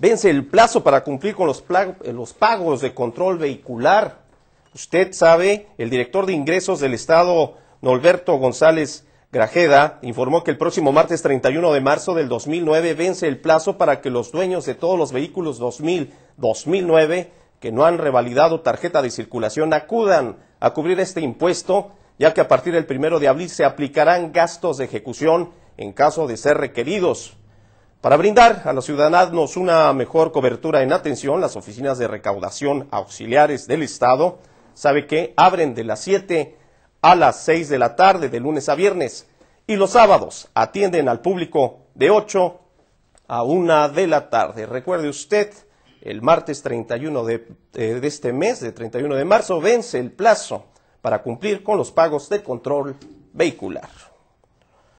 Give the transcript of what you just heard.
Vence el plazo para cumplir con eh, los, pagos de control vehicular. Usted sabe, el director de ingresos del Estado, Norberto González Grajeda, informó que el próximo martes 31 de marzo del 2009 vence el plazo para que los dueños de todos los vehículos 2000-2009 que no han revalidado tarjeta de circulación acudan a cubrir este impuesto, ya que a partir del primero de abril se aplicarán gastos de ejecución en caso de ser requeridos. Para brindar a los ciudadanos una mejor cobertura en atención, las oficinas de recaudación auxiliares del Estado, sabe que abren de las 7 a las 6 de la tarde de lunes a viernes y los sábados atienden al público de 8 a 1 de la tarde. Recuerde usted, el martes 31 de, eh, de este mes, de 31 de marzo, vence el plazo para cumplir con los pagos de control vehicular.